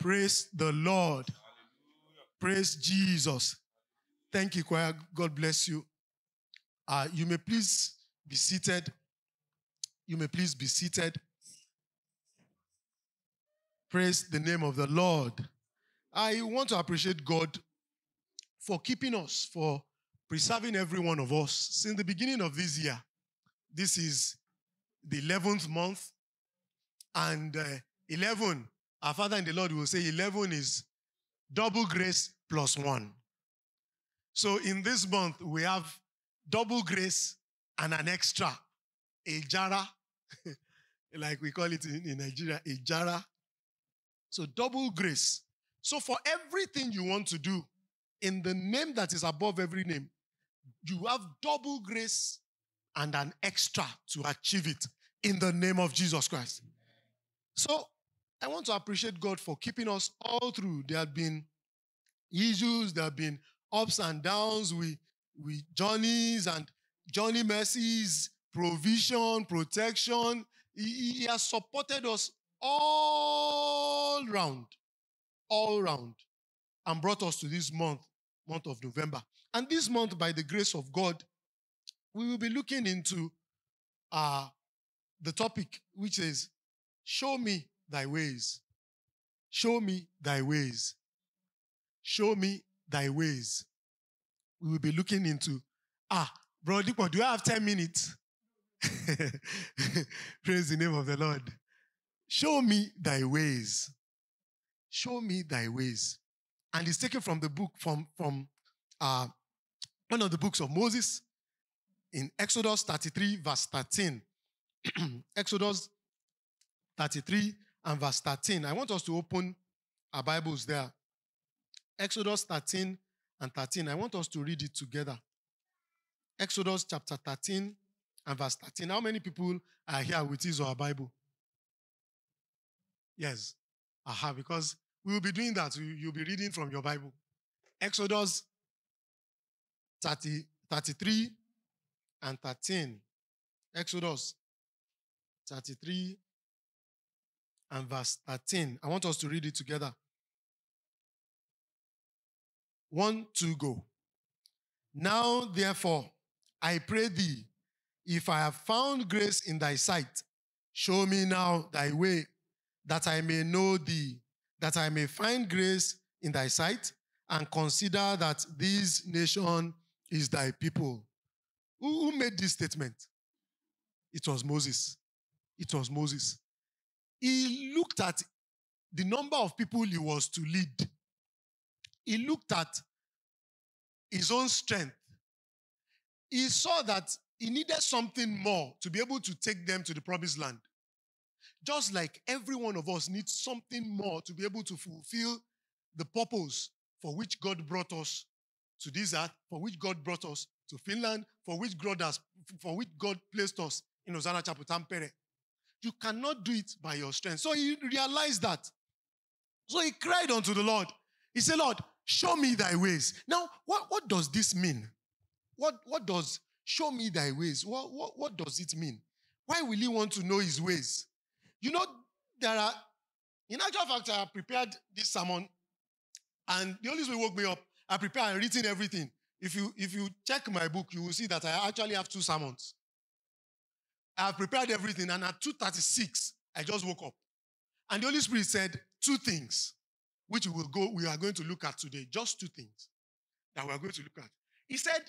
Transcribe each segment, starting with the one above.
Praise the Lord. Praise Jesus. Thank you, choir. God bless you. Uh, you may please be seated. You may please be seated. Praise the name of the Lord. I want to appreciate God for keeping us, for preserving every one of us since the beginning of this year. This is the 11th month, and uh, 11 our Father in the Lord will say 11 is double grace plus one. So in this month, we have double grace and an extra, a jara, like we call it in, Nigeria, a jara. So double grace. So for everything you want to do, in the name that is above every name, you have double grace and an extra to achieve it in the name of Jesus Christ. So I want to appreciate God for keeping us all through. There have been issues, there have been ups and downs with, with journeys and journey mercies, provision, protection. He, he has supported us all round, all round, and brought us to this month, month of November. And this month, by the grace of God, we will be looking into uh, the topic, which is Show me thy ways. Show me thy ways. Show me thy ways. We will be looking into, ah, bro, do I have 10 minutes? Praise the name of the Lord. Show me thy ways. Show me thy ways. And it's taken from the book, from, from uh, one of the books of Moses in Exodus 33, verse 13. Exodus 33, and verse 13. I want us to open our Bibles there. Exodus 13 and 13. I want us to read it together. Exodus chapter 13 and verse 13. How many people are here with his or Bible? Yes. I have. because we will be doing that. You'll be reading from your Bible. Exodus 30, 33 and 13. Exodus 33 and verse 13. I want us to read it together. One, two, go. Now, therefore, I pray thee, if I have found grace in thy sight, show me now thy way, that I may know thee, that I may find grace in thy sight, and consider that this nation is thy people. Who, who made this statement? It was Moses. It was Moses. He looked at the number of people he was to lead. He looked at his own strength. He saw that he needed something more to be able to take them to the promised land. Just like every one of us needs something more to be able to fulfill the purpose for which God brought us to this earth, for which God brought us to Finland, for which God has, for which God placed us in Hosanna Chapel Tampere you cannot do it by your strength. So he realized that. So he cried unto the Lord. He said, Lord, show me thy ways. Now, what, what does this mean? What, what does show me thy ways? What, what, what does it mean? Why will he want to know his ways? You know, there are, in actual fact, I prepared this sermon and the only Spirit woke me up. I prepared and written everything. If you, if you check my book, you will see that I actually have two sermons. I have prepared everything, and at 2:36, I just woke up. And the Holy Spirit said two things, which we will go, we are going to look at today. Just two things that we are going to look at. He said,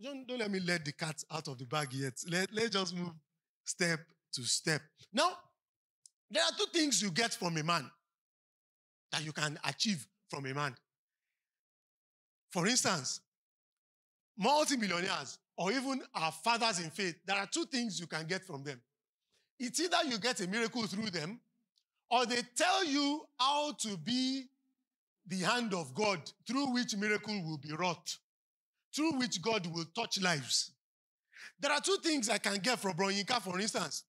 don't, don't let me let the cat out of the bag yet. Let, let's just move step to step. Now, there are two things you get from a man that you can achieve from a man. For instance, multi-millionaires." or even our fathers in faith, there are two things you can get from them. It's either you get a miracle through them, or they tell you how to be the hand of God through which miracle will be wrought, through which God will touch lives. There are two things I can get from Broyinka, for instance.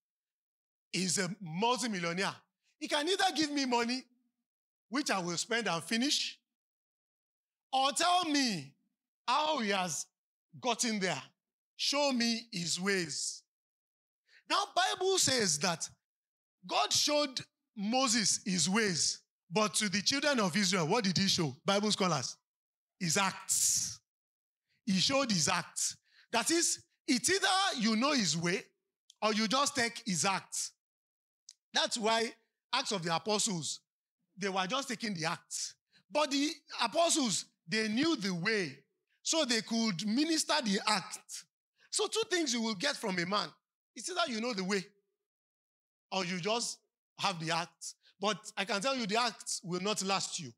He's a multimillionaire. He can either give me money, which I will spend and finish, or tell me how he has gotten there show me his ways. Now Bible says that God showed Moses his ways, but to the children of Israel, what did he show? Bible scholars, his acts. He showed his acts. That is, it's either you know his way or you just take his acts. That's why Acts of the Apostles, they were just taking the acts. But the apostles, they knew the way, so they could minister the act so, two things you will get from a man it's either you know the way or you just have the act. But I can tell you the act will not last you.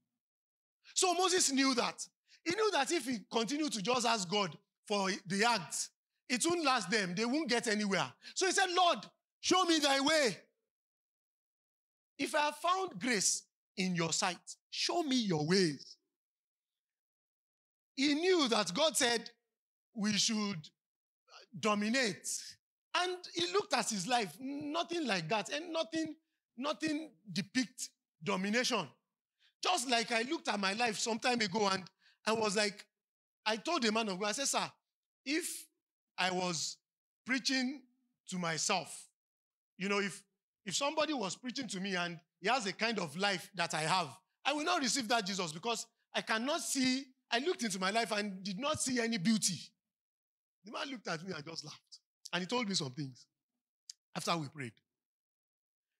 So, Moses knew that. He knew that if he continued to just ask God for the act, it won't last them. They won't get anywhere. So he said, Lord, show me thy way. If I have found grace in your sight, show me your ways. He knew that God said we should dominate. And he looked at his life, nothing like that, and nothing, nothing depicts domination. Just like I looked at my life some time ago and I was like, I told the man of God, I said, sir, if I was preaching to myself, you know, if, if somebody was preaching to me and he has a kind of life that I have, I will not receive that Jesus because I cannot see, I looked into my life and did not see any beauty. The man looked at me and just laughed. And he told me some things after we prayed.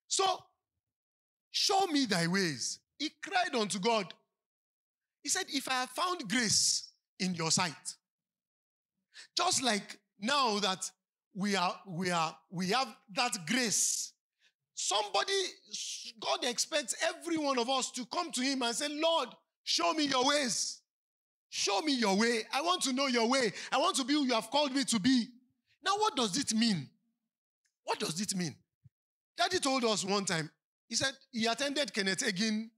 So, show me thy ways. He cried unto God. He said, If I have found grace in your sight, just like now that we are, we are, we have that grace. Somebody, God expects every one of us to come to Him and say, Lord, show me your ways. Show me your way. I want to know your way. I want to be who you have called me to be. Now, what does it mean? What does it mean? Daddy told us one time, he said he attended Kenneth Egan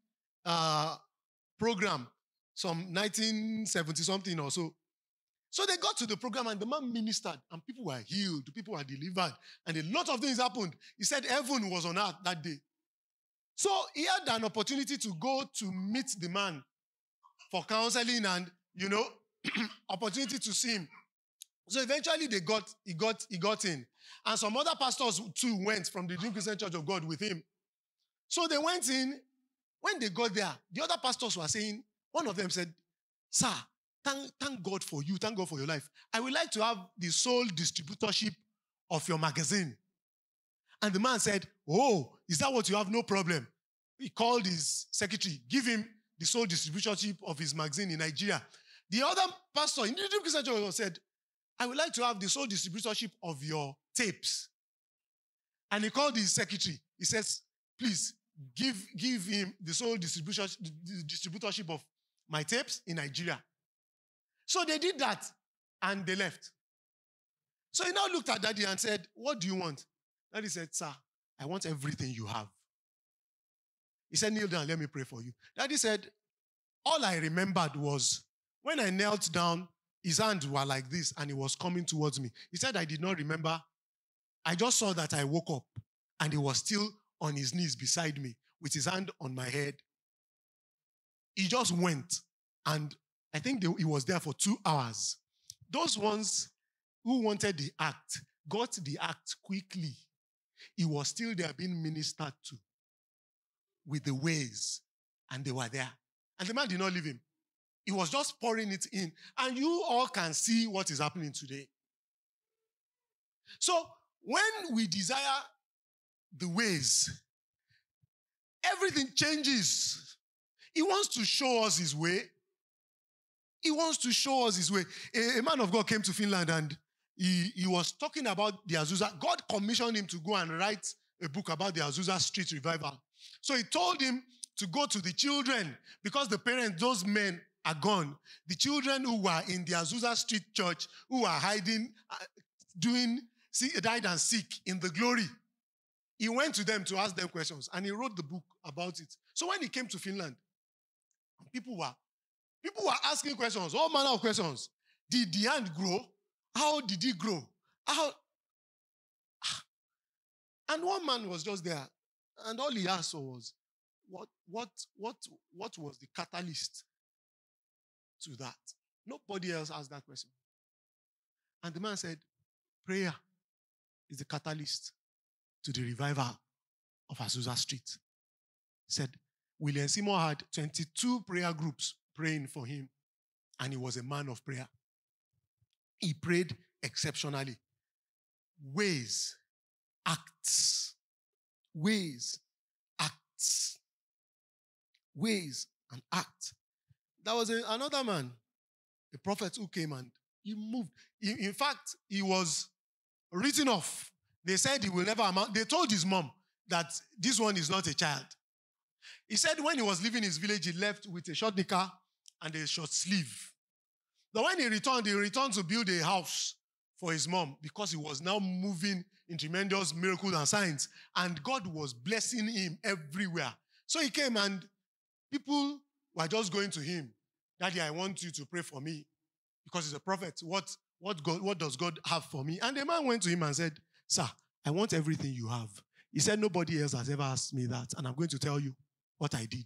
uh, program, some 1970 something or so. So they got to the program and the man ministered and people were healed, people were delivered, and a lot of things happened. He said heaven was on earth that day. So he had an opportunity to go to meet the man for counseling and you know, opportunity to see him. So eventually they got, he got, he got in. And some other pastors too went from the Dream Christian Church of God with him. So they went in. When they got there, the other pastors were saying, one of them said, Sir, thank, thank God for you. Thank God for your life. I would like to have the sole distributorship of your magazine. And the man said, Oh, is that what you have? No problem. He called his secretary, give him the sole distributorship of his magazine in Nigeria. The other pastor in the Christian church said, I would like to have the sole distributorship of your tapes. And he called his secretary. He says, please give, give him the sole distributorship of my tapes in Nigeria. So they did that and they left. So he now looked at daddy and said, What do you want? Daddy said, Sir, I want everything you have. He said, Kneel down, let me pray for you. Daddy said, All I remembered was when I knelt down, his hands were like this and he was coming towards me. He said, I did not remember. I just saw that I woke up and he was still on his knees beside me with his hand on my head. He just went and I think they, he was there for two hours. Those ones who wanted the act got the act quickly. He was still there being ministered to with the ways, and they were there. And the man did not leave him. He was just pouring it in. And you all can see what is happening today. So when we desire the ways, everything changes. He wants to show us his way. He wants to show us his way. A, a man of God came to Finland and he, he was talking about the Azusa. God commissioned him to go and write a book about the Azusa Street Revival. So he told him to go to the children because the parents, those men, are gone. The children who were in the Azusa Street Church, who are hiding, uh, doing, died and sick in the glory. He went to them to ask them questions and he wrote the book about it. So when he came to Finland, people were, people were asking questions, all manner of questions. Did the hand grow? How did it grow? How? Ah. And one man was just there and all he asked was, what, what, what, what was the catalyst to that? Nobody else asked that question. And the man said, prayer is the catalyst to the revival of Azusa Street. said, William Seymour had 22 prayer groups praying for him, and he was a man of prayer. He prayed exceptionally. Ways, acts, ways, acts. Ways and act. There was a, another man, a prophet who came and he moved. in fact, he was written off. They said he will never amount. They told his mom that this one is not a child. He said when he was leaving his village, he left with a short knicker and a short sleeve. But when he returned, he returned to build a house for his mom because he was now moving in tremendous miracles and signs. And God was blessing him everywhere. So he came and people were just going to him. Daddy, I want you to pray for me because he's a prophet. What, what, God, what does God have for me? And the man went to him and said, Sir, I want everything you have. He said, Nobody else has ever asked me that. And I'm going to tell you what I did.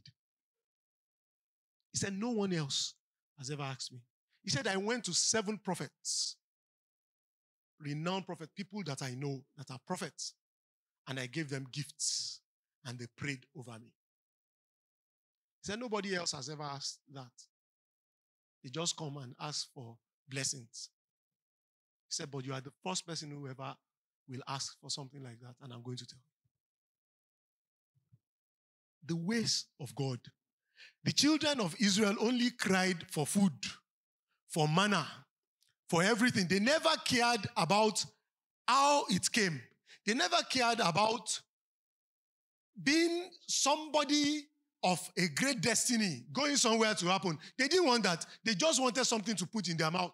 He said, No one else has ever asked me. He said, I went to seven prophets renowned prophets, people that I know that are prophets, and I gave them gifts and they prayed over me. He said, Nobody else has ever asked that. They just come and ask for blessings. He said, But you are the first person who ever will ask for something like that, and I'm going to tell you. The ways of God. The children of Israel only cried for food, for manna, for everything. They never cared about how it came. They never cared about being somebody of a great destiny going somewhere to happen. They didn't want that. They just wanted something to put in their mouth.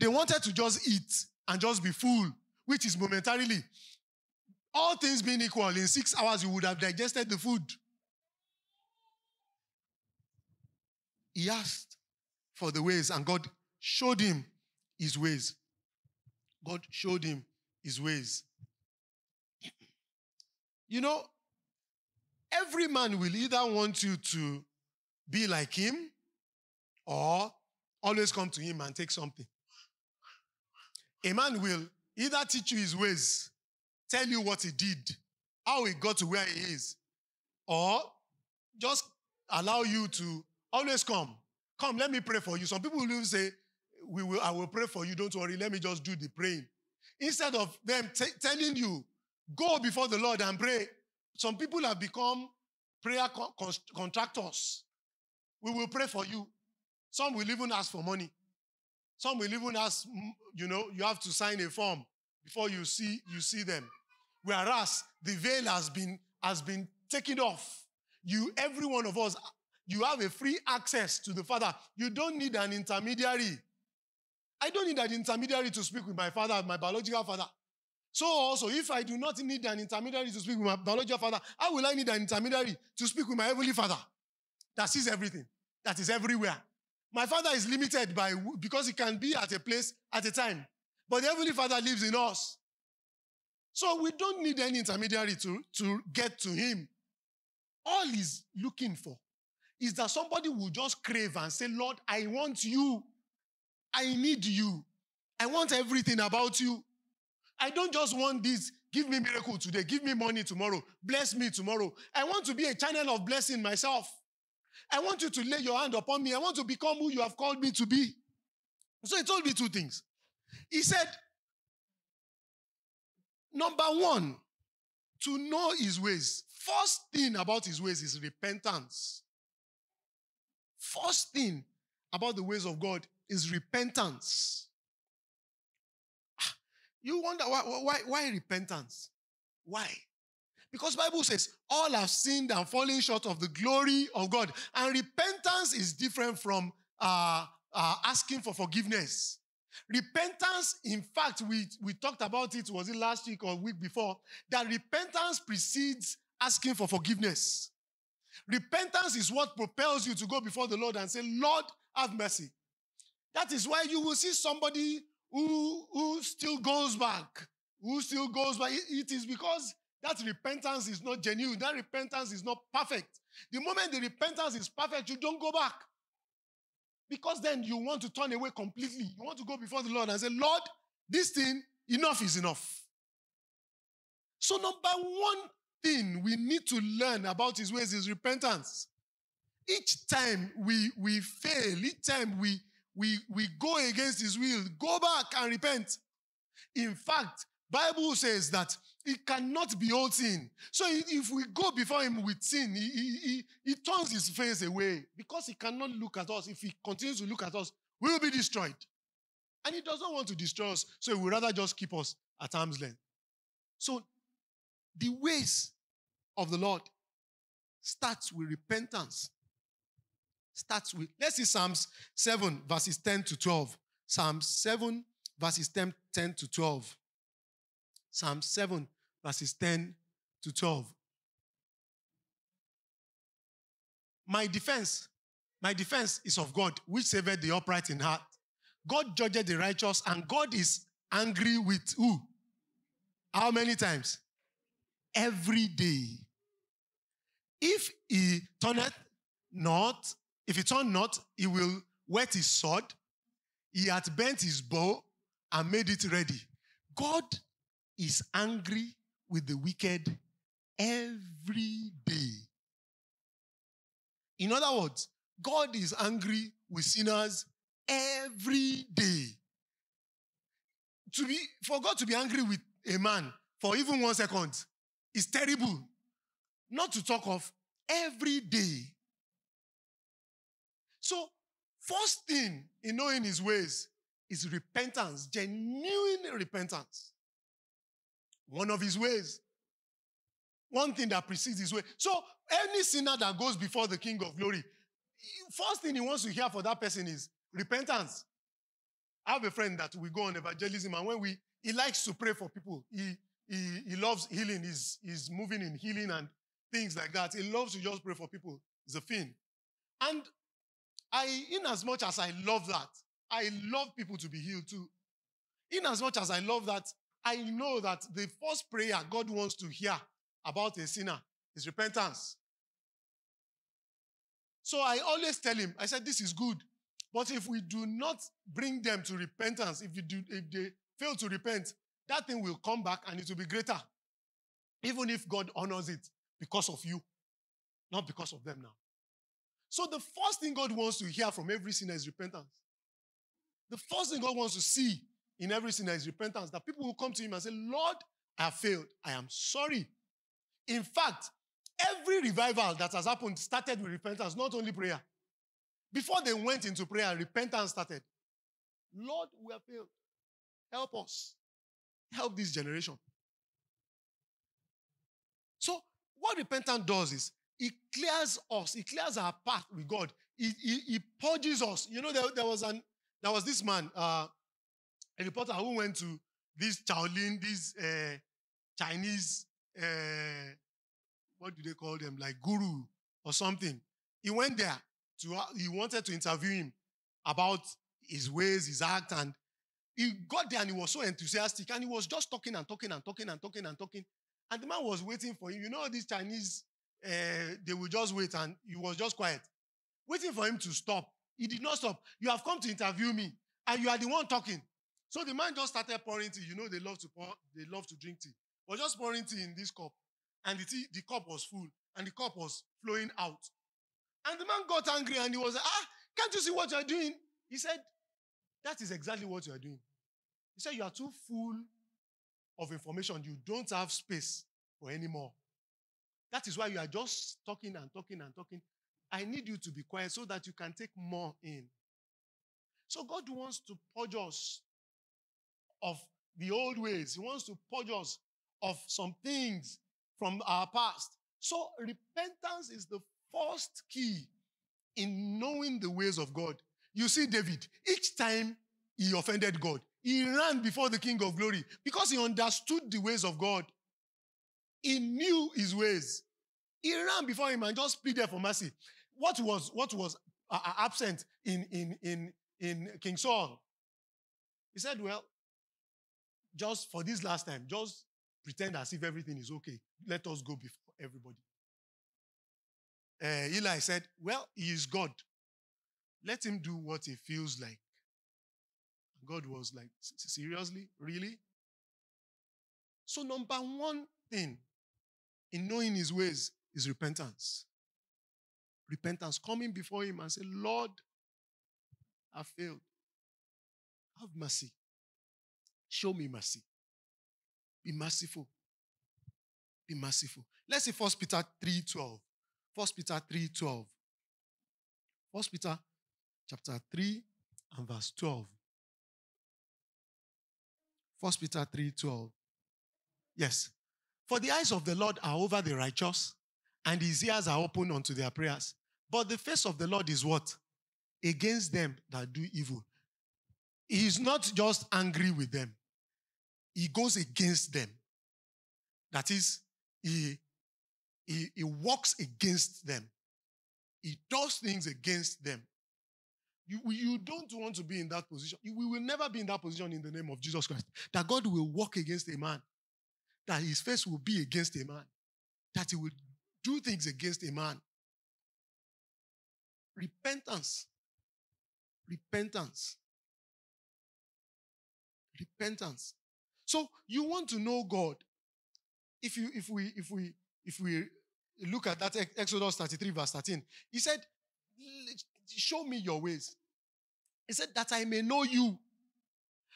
They wanted to just eat and just be full, which is momentarily. All things being equal, in six hours you would have digested the food. He asked for the ways, and God showed him his ways. God showed him his ways. You know, every man will either want you to be like him or always come to him and take something. A man will either teach you his ways, tell you what he did, how he got to where he is, or just allow you to always come. Come, let me pray for you. Some people will say, we will, I will pray for you. Don't worry. Let me just do the praying. Instead of them t- telling you, go before the Lord and pray. Some people have become prayer con- con- contractors. We will pray for you. Some will even ask for money. Some will even ask, mm, you know, you have to sign a form before you see you see them. Whereas the veil has been has been taken off. You, every one of us, you have a free access to the Father. You don't need an intermediary. I don't need an intermediary to speak with my father, my biological father. So also, if I do not need an intermediary to speak with my biological father, how will I need an intermediary to speak with my heavenly father that sees everything, that is everywhere? My father is limited by because he can be at a place at a time, but the heavenly father lives in us. So we don't need any intermediary to, to get to him. All he's looking for is that somebody will just crave and say, Lord, I want you. I need you. I want everything about you. I don't just want this. Give me miracle today. Give me money tomorrow. Bless me tomorrow. I want to be a channel of blessing myself. I want you to lay your hand upon me. I want to become who you have called me to be. So he told me two things. He said, number one, to know his ways. First thing about his ways is repentance. First thing about the ways of God is repentance. Ah, you wonder why, why, why repentance? Why? Because Bible says all have sinned and fallen short of the glory of God. And repentance is different from uh, uh, asking for forgiveness. Repentance, in fact, we, we talked about it, was it last week or week before, that repentance precedes asking for forgiveness. Repentance is what propels you to go before the Lord and say, Lord, have mercy. That is why you will see somebody who, who still goes back. Who still goes back. It is because that repentance is not genuine. That repentance is not perfect. The moment the repentance is perfect, you don't go back. Because then you want to turn away completely. You want to go before the Lord and say, Lord, this thing, enough is enough. So, number one thing we need to learn about his ways is repentance. Each time we, we fail, each time we, we, we go against his will, go back and repent. In fact, Bible says that it cannot be all sin. So if we go before him with sin, he, he, he, he turns his face away because he cannot look at us. If he continues to look at us, we will be destroyed. And he doesn't want to destroy us, so he would rather just keep us at arm's length. So the ways of the Lord starts with repentance starts with. Let's see Psalms 7, verses 10 to 12. Psalms 7, verses 10, 10 to 12. Psalms 7, verses 10 to 12. My defense, my defense is of God, which saved the upright in heart. God judges the righteous, and God is angry with who? How many times? Every day. If he turneth not if he turn not, he will wet his sword. He hath bent his bow and made it ready. God is angry with the wicked every day. In other words, God is angry with sinners every day. To be, for God to be angry with a man for even one second is terrible. Not to talk of every day. So, first thing in knowing his ways is repentance, genuine repentance. One of his ways. One thing that precedes his way. So, any sinner that goes before the King of Glory, first thing he wants to hear for that person is repentance. I have a friend that we go on evangelism, and when we, he likes to pray for people. He, he, he loves healing. He's, he's moving in healing and things like that. He loves to just pray for people. He's a fiend. And I, in as much as I love that, I love people to be healed too. In as much as I love that, I know that the first prayer God wants to hear about a sinner is repentance. So I always tell him, I said, this is good. But if we do not bring them to repentance, if, do, if they fail to repent, that thing will come back and it will be greater. Even if God honors it because of you, not because of them now. So the first thing God wants to hear from every sinner is repentance. The first thing God wants to see in every sinner is repentance. That people will come to Him and say, Lord, I have failed. I am sorry. In fact, every revival that has happened started with repentance, not only prayer. Before they went into prayer, repentance started. Lord, we have failed. Help us. Help this generation. So, what repentance does is he clears us. He clears our path with God. He, he, he purges us. You know, there, there, was an there was this man, uh, a reporter who went to this Shaolin, this uh, Chinese, uh, what do they call them? Like guru or something. He went there to he wanted to interview him about his ways, his act, and he got there and he was so enthusiastic and he was just talking and talking and talking and talking and talking. And the man was waiting for him. You know, these Chinese uh, they will just wait and he was just quiet, waiting for him to stop. He did not stop. You have come to interview me and you are the one talking. So the man just started pouring tea. You know, they love to pour, they love to drink tea. Was just pouring tea in this cup. And the tea, the cup was full and the cup was flowing out. And the man got angry and he was like, ah, can't you see what you're doing? He said, that is exactly what you're doing. He said, you are too full of information. You don't have space for anymore that is why you are just talking and talking and talking. I need you to be quiet so that you can take more in. So God wants to purge us of the old ways. He wants to purge us of some things from our past. So repentance is the first key in knowing the ways of God. You see, David, each time he offended God, he ran before the King of Glory because he understood the ways of God. He knew his ways. He ran before him and just pleaded for mercy. What was, what was uh, uh, absent in, in, in, in King Saul? He said, well, just for this last time, just pretend as if everything is okay. Let us go before everybody. Uh, Eli said, Well, he is God. Let him do what he feels like. God was like, Seriously? Really? So, number one thing in knowing his ways is repentance. Repentance, coming before him and say, Lord, I failed. Have mercy. Show me mercy. Be merciful. Be merciful. Let's see 1 Peter 3.12. 1 Peter 3.12. 1 Peter chapter 3 and verse 12. 1 Peter 3.12. Yes. For the eyes of the Lord are over the righteous, and his ears are open unto their prayers. But the face of the Lord is what? Against them that do evil. He is not just angry with them, he goes against them. That is, he, he, he walks against them, he does things against them. You, you don't want to be in that position. You, we will never be in that position in the name of Jesus Christ. That God will walk against a man that his face will be against a man, that he will do things against a man. Repentance. Repentance. Repentance. So you want to know God. If you if we if we if we look at that Exodus 33, verse 13, he said, Show me your ways. He said, That I may know you.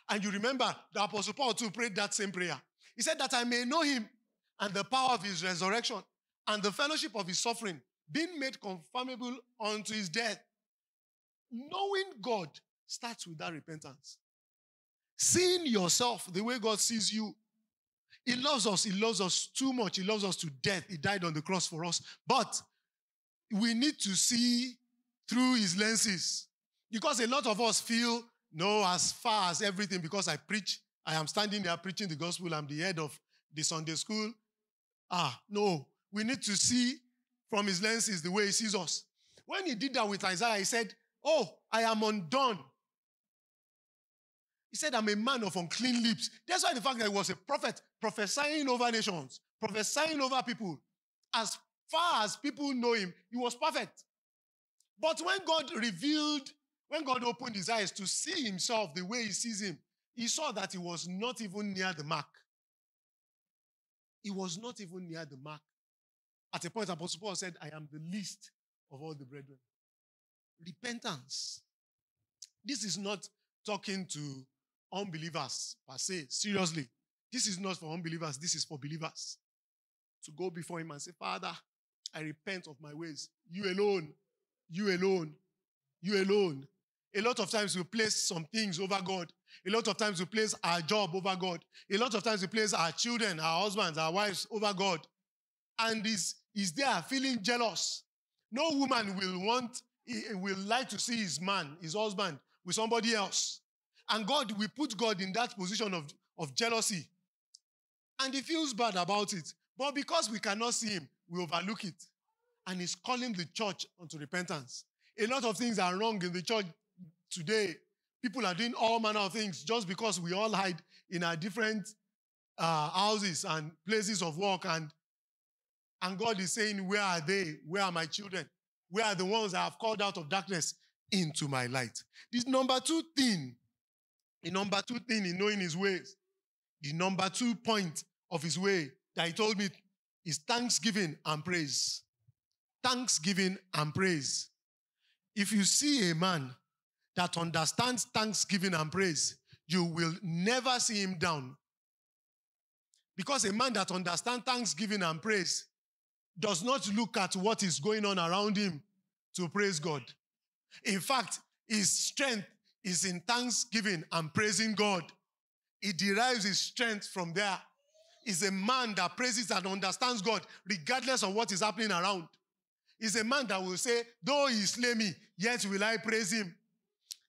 And you remember the Apostle Paul too prayed that same prayer. He said, That I may know him and the power of his resurrection and the fellowship of his suffering, being made conformable unto his death. Knowing God starts with that repentance. Seeing yourself the way God sees you. He loves us. He loves us too much. He loves us to death. He died on the cross for us. But we need to see through his lenses. Because a lot of us feel, no, as far as everything, because I preach I am standing there preaching the gospel. I'm the head of the Sunday school. Ah, no. We need to see from his lenses the way he sees us. When he did that with Isaiah, he said, Oh, I am undone. He said, I'm a man of unclean lips. That's why the fact that he was a prophet, prophesying over nations, prophesying over people. As far as people know him, he was perfect. But when God revealed, when God opened his eyes to see himself the way he sees him, he saw that he was not even near the mark. He was not even near the mark. At a point, Apostle Paul said, I am the least of all the brethren. Repentance. This is not talking to unbelievers per se. Seriously, this is not for unbelievers. This is for believers. To go before Him and say, Father, I repent of my ways. You alone. You alone. You alone. A lot of times we place some things over God a lot of times we place our job over God. A lot of times we place our children, our husbands, our wives over God. And is, is there feeling jealous. No woman will want, eh, eh, will like to see his man, his husband, with somebody else. And God, we put God in that position of, of jealousy. And he feels bad about it. But because we cannot see him, we overlook it. And he's calling the church unto repentance. A lot of things are wrong in the church today People are doing all manner of things just because we all hide in our different uh, houses and places of work. And, and God is saying, Where are they? Where are my children? Where are the ones I have called out of darkness into my light? This number two thing, the number two thing in knowing his ways, the number two point of his way that he told me is thanksgiving and praise. Thanksgiving and praise. If you see a man that understands thanksgiving and praise, you will never see him down. Because a man that understands thanksgiving and praise does not look at what is going on around him to praise God. In fact, his strength is in thanksgiving and praising God. He derives his strength from there. Is a man that praises and understands God regardless of what is happening around. Is a man that will say, though he slay me, yet will I praise him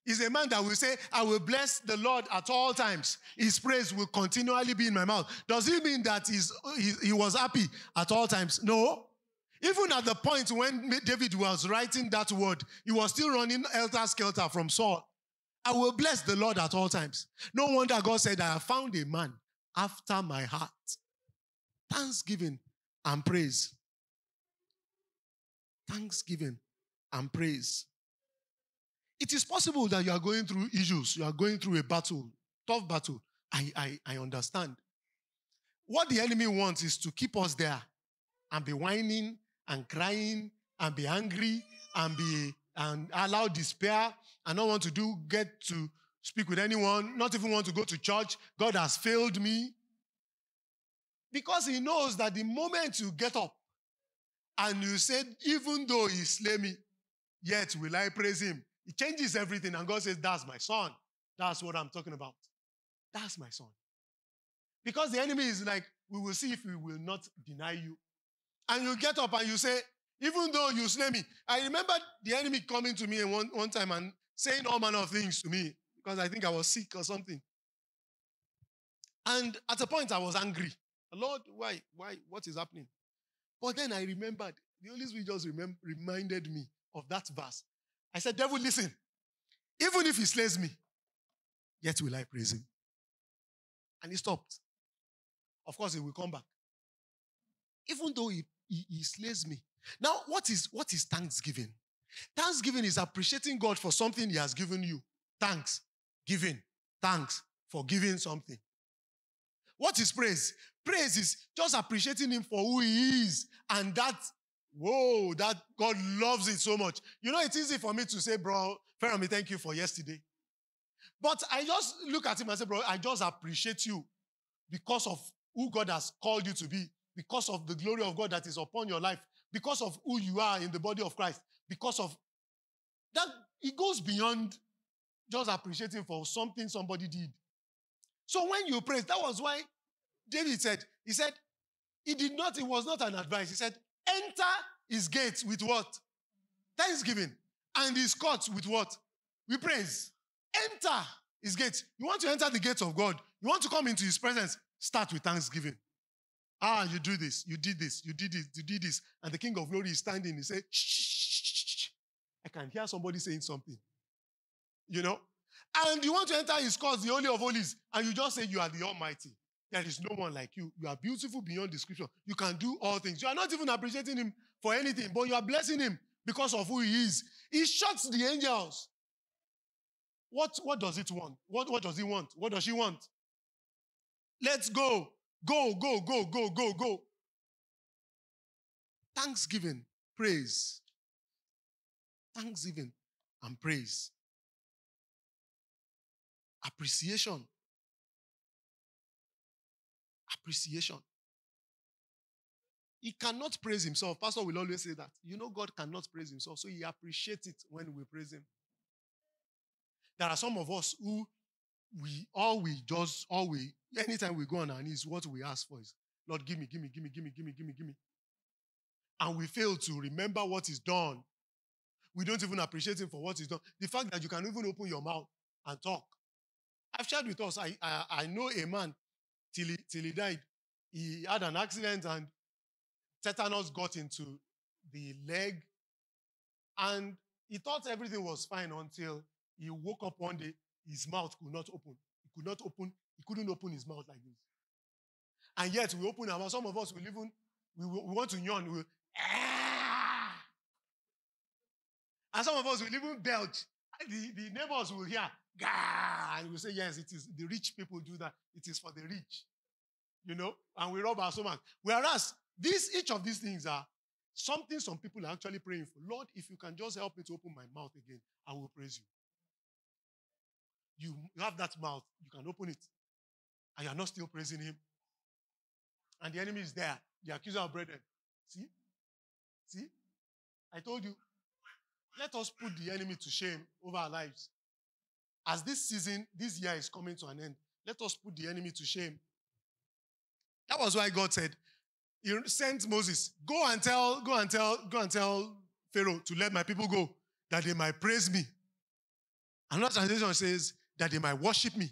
is a man that will say, I will bless the Lord at all times. His praise will continually be in my mouth. Does it mean that he, he was happy at all times? No. Even at the point when David was writing that word, he was still running elter skelter from Saul. I will bless the Lord at all times. No wonder God said, I have found a man after my heart. Thanksgiving and praise. Thanksgiving and praise. It is possible that you are going through issues, you are going through a battle, tough battle. I, I, I understand. What the enemy wants is to keep us there and be whining and crying and be angry and be and allow despair and not want to do get to speak with anyone, not even want to go to church. God has failed me. Because he knows that the moment you get up and you say, even though he slay me, yet will I praise him. It changes everything. And God says, That's my son. That's what I'm talking about. That's my son. Because the enemy is like, We will see if we will not deny you. And you get up and you say, Even though you slay me, I remember the enemy coming to me one, one time and saying all manner of things to me because I think I was sick or something. And at a point, I was angry. Lord, why? Why? What is happening? But then I remembered, the Holy Spirit just remem- reminded me of that verse I said, Devil, listen. Even if he slays me, yet will I praise him. And he stopped. Of course, he will come back. Even though he, he, he slays me. Now, what is, what is thanksgiving? Thanksgiving is appreciating God for something he has given you. Thanks. Giving. Thanks for giving something. What is praise? Praise is just appreciating him for who he is and that Whoa, that God loves it so much. You know, it's easy for me to say, bro, Ferrami, thank you for yesterday. But I just look at him and say, bro, I just appreciate you because of who God has called you to be, because of the glory of God that is upon your life, because of who you are in the body of Christ, because of that. It goes beyond just appreciating for something somebody did. So when you praise, that was why David said, he said, he did not, it was not an advice. He said, Enter his gates with what? Thanksgiving. And his courts with what? We praise. Enter his gates. You want to enter the gates of God. You want to come into his presence. Start with thanksgiving. Ah, you do this, you did this, you did this, you did this. And the King of Glory is standing. He said, shh, shh, shh, I can hear somebody saying something. You know? And you want to enter his courts, the Holy of Holies, and you just say you are the Almighty. There is no one like you. You are beautiful beyond description. You can do all things. You are not even appreciating him for anything, but you are blessing him because of who he is. He shuts the angels. What, what does it want? What, what does he want? What does she want? Let's go. Go, go, go, go, go, go. Thanksgiving, praise. Thanksgiving and praise. Appreciation appreciation. He cannot praise himself. Pastor will always say that. You know, God cannot praise himself, so he appreciates it when we praise him. There are some of us who we all we just all we anytime we go on our knees, what we ask for is, Lord, give me, give me, give me, give me, give me, give me, give me. And we fail to remember what is done. We don't even appreciate him for what is done. The fact that you can even open your mouth and talk. I've shared with us, I, I, I know a man till he, till he died. He had an accident and tetanus got into the leg. And he thought everything was fine until he woke up one day, his mouth could not open. He could not open, he couldn't open his mouth like this. And yet we open our some of us will even we, we want to yawn, we ah! and some of us will even belch. The, the neighbors will hear Gah! And we say, yes, it is the rich people do that. It is for the rich. You know? And we rob our stomach. Whereas these, each of these things are something some people are actually praying for. Lord, if you can just help me to open my mouth again, I will praise you. You have that mouth, you can open it. And you're not still praising him. And the enemy is there, the accuser of brethren. See? See? I told you, let us put the enemy to shame over our lives as this season, this year is coming to an end, let us put the enemy to shame. That was why God said, He sent Moses, go and tell, go and tell, go and tell Pharaoh to let my people go, that they might praise me. Another translation says, that they might worship me.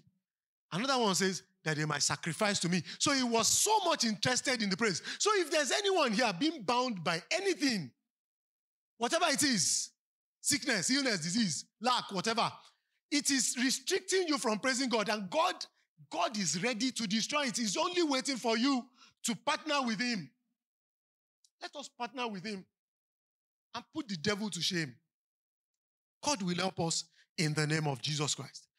Another one says, that they might sacrifice to me. So he was so much interested in the praise. So if there's anyone here being bound by anything, whatever it is, sickness, illness, disease, lack, whatever, it is restricting you from praising God. And God, God is ready to destroy it. He's only waiting for you to partner with Him. Let us partner with Him and put the devil to shame. God will help us in the name of Jesus Christ.